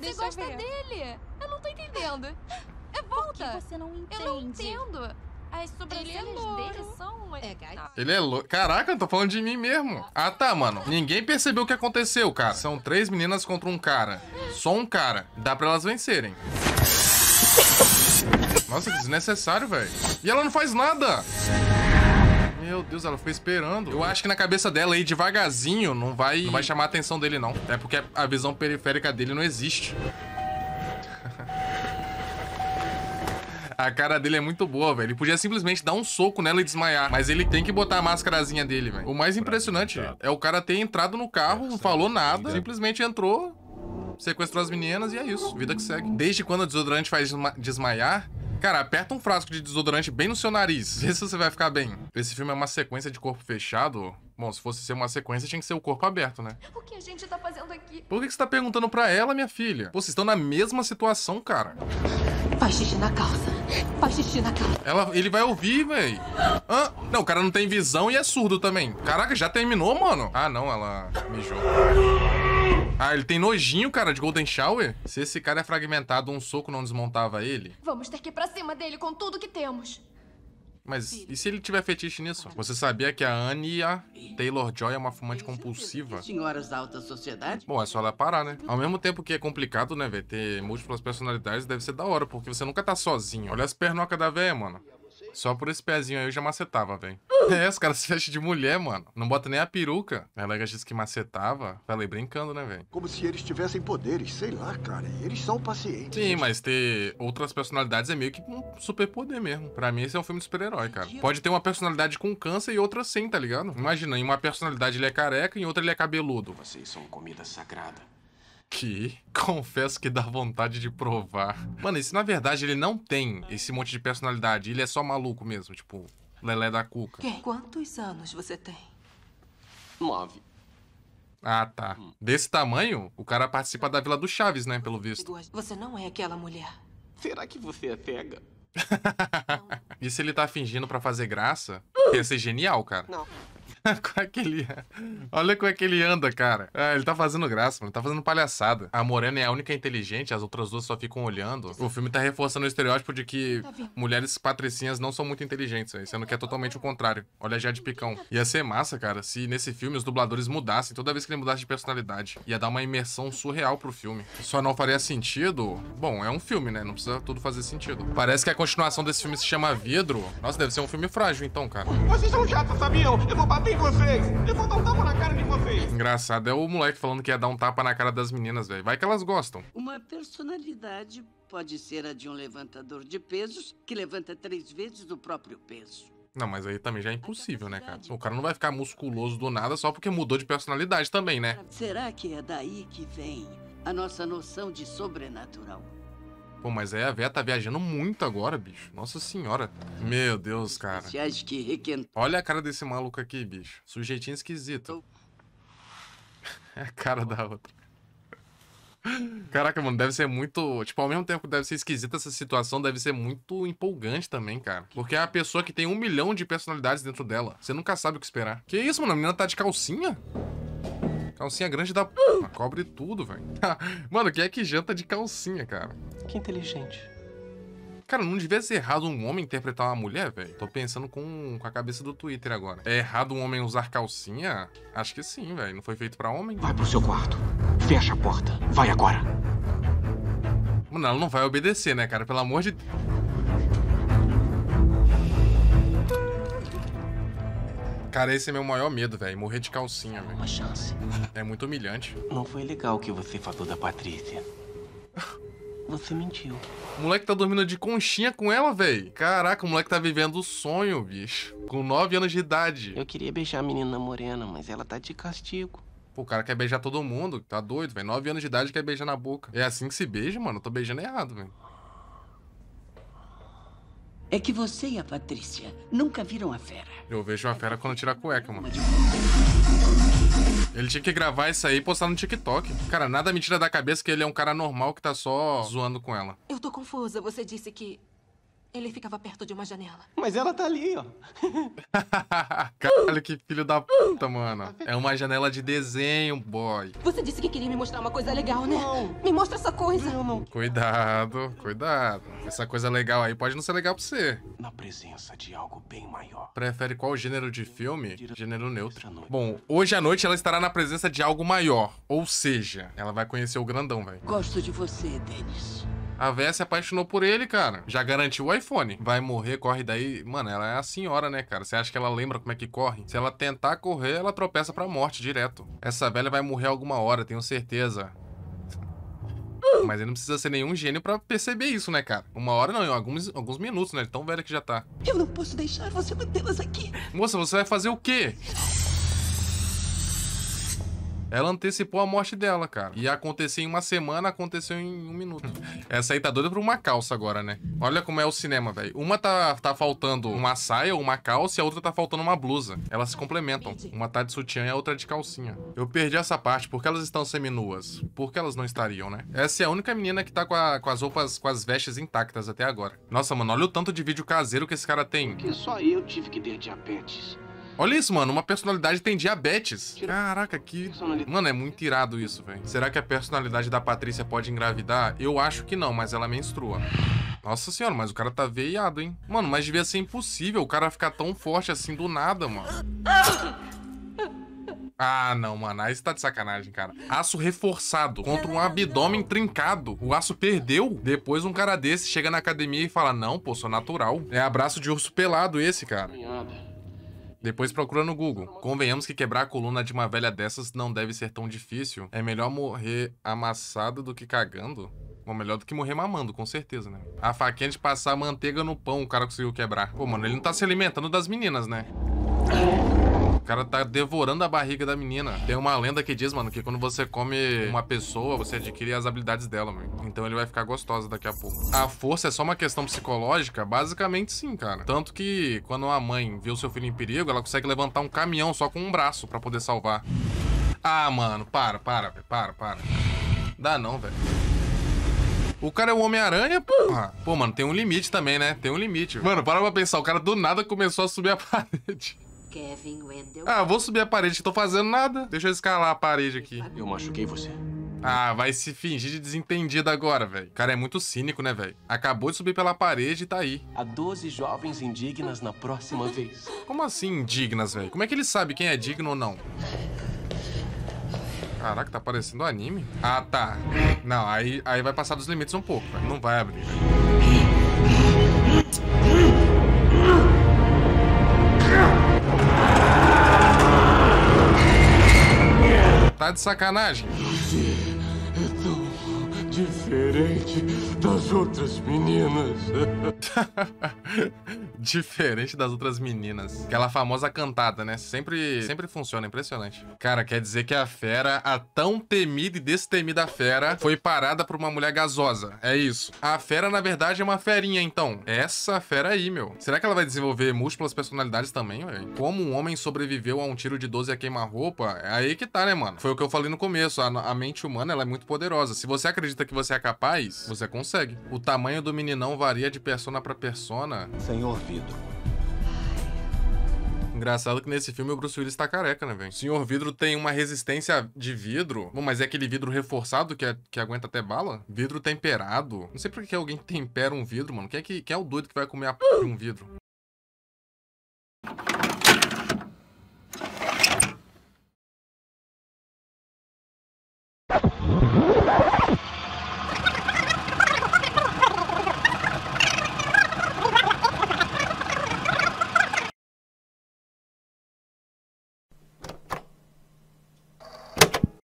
você Deixa gosta eu dele? Eu não tô entendendo. É volta. Por que você não entende? Eu não entendo. As sobrancelhas ele é dele são... É, Ele é louco. Caraca, eu tô falando de mim mesmo. Ah, tá, mano. Ninguém percebeu o que aconteceu, cara. São três meninas contra um cara. Só um cara. Dá pra elas vencerem. Nossa, que desnecessário, velho. E ela não faz nada. Meu Deus, ela foi esperando. Eu acho que na cabeça dela aí, devagarzinho, não vai, não vai chamar a atenção dele, não. Até porque a visão periférica dele não existe. A cara dele é muito boa, velho. Ele podia simplesmente dar um soco nela e desmaiar. Mas ele tem que botar a máscarazinha dele, velho. O mais impressionante é o cara ter entrado no carro, não falou é nada, simplesmente entrou, sequestrou as meninas e é isso. Vida que segue. Desde quando o desodorante faz desmaiar, Cara, aperta um frasco de desodorante bem no seu nariz. Vê se você vai ficar bem. Esse filme é uma sequência de corpo fechado? Bom, se fosse ser uma sequência, tinha que ser o corpo aberto, né? O que a gente tá fazendo aqui? Por que, você tá perguntando pra ela, minha filha? Pô, vocês estão na mesma situação, cara. Faz xixi na calça. Faz xixi na calça. Ela, ele vai ouvir, véi. Ah, não, o cara não tem visão e é surdo também. Caraca, já terminou, mano? Ah, não, ela mijou. Ah, ele tem nojinho, cara, de Golden Shower? Se esse cara é fragmentado, um soco não desmontava ele? Vamos ter que ir pra cima dele com tudo que temos. Mas e se ele tiver fetiche nisso? Você sabia que a Anne a Taylor-Joy é uma fumante compulsiva? Senhoras da alta sociedade? Bom, é só ela parar, né? Ao mesmo tempo que é complicado, né, velho? Ter múltiplas personalidades deve ser da hora, porque você nunca tá sozinho. Olha as pernocas da véia, mano. Só por esse pezinho aí eu já macetava, velho. É, os caras se fecham de mulher, mano. Não bota nem a peruca. A Lega disse que macetava. Falei brincando, né, velho? Como se eles tivessem poderes, sei lá, cara. Eles são pacientes. Sim, mas ter outras personalidades é meio que um superpoder mesmo. Pra mim, esse é um filme de super-herói, cara. Pode né? ter uma personalidade com câncer e outra sem, tá ligado? Imagina, em uma personalidade ele é careca e em outra ele é cabeludo. Vocês são comida sagrada que confesso que dá vontade de provar. Mano, esse na verdade ele não tem esse monte de personalidade. Ele é só maluco mesmo, tipo, Lelé da Cuca. Quem? Quantos anos você tem? Nove. Ah, tá. Desse tamanho, o cara participa da Vila do Chaves, né, pelo visto. Você não é aquela mulher. Será que você é cega? e se ele tá fingindo para fazer graça? Hum. Ia ser genial, cara. Não. como é que ele. Olha como é que ele anda, cara. Ah, ele tá fazendo graça, mano. tá fazendo palhaçada. A Morena é a única inteligente, as outras duas só ficam olhando. O filme tá reforçando o estereótipo de que mulheres patricinhas não são muito inteligentes, né? sendo que é totalmente o contrário. Olha já de picão. Ia ser massa, cara, se nesse filme os dubladores mudassem toda vez que ele mudasse de personalidade. Ia dar uma imersão surreal pro filme. Só não faria sentido. Bom, é um filme, né? Não precisa tudo fazer sentido. Parece que a continuação desse filme se chama Vidro. Nossa, deve ser um filme frágil, então, cara. Vocês são chatos, sabiam? Eu vou bater em vocês! Eu vou dar um tapa na cara de vocês! Engraçado é o moleque falando que ia dar um tapa na cara das meninas, velho. Vai que elas gostam. Uma personalidade pode ser a de um levantador de pesos que levanta três vezes o próprio peso. Não, mas aí também já é impossível, né, cara? O cara não vai ficar musculoso do nada só porque mudou de personalidade também, né? Será que é daí que vem a nossa noção de sobrenatural? Pô, mas aí é, a véia tá viajando muito agora, bicho. Nossa senhora. Meu Deus, cara. Olha a cara desse maluco aqui, bicho. Sujeitinho esquisito. É a cara da outra. Caraca, mano, deve ser muito. Tipo, ao mesmo tempo que deve ser esquisita essa situação, deve ser muito empolgante também, cara. Porque é a pessoa que tem um milhão de personalidades dentro dela. Você nunca sabe o que esperar. Que isso, mano? A menina tá de calcinha? Calcinha grande dá. Uh! Cobre tudo, velho. Mano, quem é que janta de calcinha, cara? Que inteligente. Cara, não devia ser errado um homem interpretar uma mulher, velho. Tô pensando com, com a cabeça do Twitter agora. É errado um homem usar calcinha? Acho que sim, velho. Não foi feito para homem. Vai pro seu quarto. Fecha a porta. Vai agora. Mano, ela não vai obedecer, né, cara? Pelo amor de Deus. Cara, esse é meu maior medo, velho. Morrer de calcinha, velho. Uma chance. É muito humilhante. Não foi legal o que você falou da Patrícia. Você mentiu. O moleque tá dormindo de conchinha com ela, velho. Caraca, o moleque tá vivendo o sonho, bicho. Com 9 anos de idade. Eu queria beijar a menina morena, mas ela tá de castigo. Pô, o cara quer beijar todo mundo. Tá doido, velho. 9 anos de idade quer beijar na boca. É assim que se beija, mano. Eu tô beijando errado, velho. É que você e a Patrícia nunca viram a fera. Eu vejo a fera quando tira a cueca, mano. Ele tinha que gravar isso aí e postar no TikTok. Cara, nada me tira da cabeça que ele é um cara normal que tá só zoando com ela. Eu tô confusa. Você disse que ele ficava perto de uma janela. Mas ela tá ali, ó. Caralho, que filho da puta, mano. É uma janela de desenho, boy. Você disse que queria me mostrar uma coisa legal, né? Não. Me mostra essa coisa. Não, não. Cuidado, cuidado. Essa coisa legal aí pode não ser legal pra você. Na presença de algo bem maior. Prefere qual gênero de filme? Gênero neutro. Bom, hoje à noite ela estará na presença de algo maior. Ou seja, ela vai conhecer o grandão, velho. Gosto de você, Denis. A véia se apaixonou por ele, cara. Já garantiu o iPhone. Vai morrer, corre daí. Mano, ela é a senhora, né, cara? Você acha que ela lembra como é que corre? Se ela tentar correr, ela tropeça pra morte direto. Essa velha vai morrer alguma hora, tenho certeza. Mas ele não precisa ser nenhum gênio para perceber isso, né, cara? Uma hora não, alguns, alguns minutos, né? É tão velha que já tá. Eu não posso deixar você mantê-las aqui. Moça, você vai fazer o quê? Ela antecipou a morte dela, cara. E aconteceu em uma semana, aconteceu em um minuto. Essa aí tá doida por uma calça agora, né? Olha como é o cinema, velho. Uma tá, tá faltando uma saia ou uma calça e a outra tá faltando uma blusa. Elas se complementam. Uma tá de sutiã e a outra de calcinha. Eu perdi essa parte. Por que elas estão seminuas? Por que elas não estariam, né? Essa é a única menina que tá com, a, com as roupas, com as vestes intactas até agora. Nossa, mano, olha o tanto de vídeo caseiro que esse cara tem. Porque só eu tive que ter diabetes. Olha isso, mano. Uma personalidade tem diabetes. Caraca, que... Mano, é muito irado isso, velho. Será que a personalidade da Patrícia pode engravidar? Eu acho que não, mas ela menstrua. Nossa senhora, mas o cara tá veiado, hein? Mano, mas devia ser impossível o cara ficar tão forte assim do nada, mano. Ah, não, mano. Aí você tá de sacanagem, cara. Aço reforçado contra um abdômen trincado. O aço perdeu. Depois um cara desse chega na academia e fala, não, pô, sou natural. É abraço de urso pelado esse, cara. Depois procura no Google. Convenhamos que quebrar a coluna de uma velha dessas não deve ser tão difícil. É melhor morrer amassado do que cagando? Ou melhor do que morrer mamando, com certeza, né? A faquinha de passar manteiga no pão o cara conseguiu quebrar. Pô, mano, ele não tá se alimentando das meninas, né? cara tá devorando a barriga da menina. Tem uma lenda que diz, mano, que quando você come uma pessoa, você adquire as habilidades dela, mano. Então ele vai ficar gostosa daqui a pouco. A força é só uma questão psicológica? Basicamente sim, cara. Tanto que quando a mãe vê o seu filho em perigo, ela consegue levantar um caminhão só com um braço para poder salvar. Ah, mano, para, para, para, para. Dá não, velho. O cara é o Homem-Aranha, porra. Pô, mano, tem um limite também, né? Tem um limite. Mano, para pra pensar, o cara do nada começou a subir a parede. Kevin Wendell. Ah, vou subir a parede, tô fazendo nada. Deixa eu escalar a parede aqui. Eu machuquei você. Ah, vai se fingir de desentendido agora, velho. O cara é muito cínico, né, velho? Acabou de subir pela parede e tá aí. Há 12 jovens indignas na próxima vez. Como assim indignas, velho? Como é que ele sabe quem é digno ou não? Caraca, tá parecendo um anime. Ah, tá. Não, aí, aí vai passar dos limites um pouco, velho. Não vai abrir, velho. tá de sacanagem. Você é tão diferente das outras meninas. Diferente das outras meninas. Aquela famosa cantada, né? Sempre, sempre funciona, é impressionante. Cara, quer dizer que a fera, a tão temida e destemida fera, foi parada por uma mulher gasosa. É isso. A fera, na verdade, é uma ferinha, então. Essa fera aí, meu. Será que ela vai desenvolver múltiplas personalidades também, velho? Como um homem sobreviveu a um tiro de 12 a queima-roupa? É aí que tá, né, mano? Foi o que eu falei no começo. A, a mente humana, ela é muito poderosa. Se você acredita que você é capaz, você consegue. O tamanho do meninão varia de persona para persona. Senhor vidro. Engraçado que nesse filme o Bruce Willis tá careca, né, velho? O Senhor Vidro tem uma resistência de vidro. Bom, mas é aquele vidro reforçado que, é, que aguenta até bala? Vidro temperado. Não sei por que alguém tempera um vidro, mano. Quem é, que, quem é o doido que vai comer a p... de um vidro?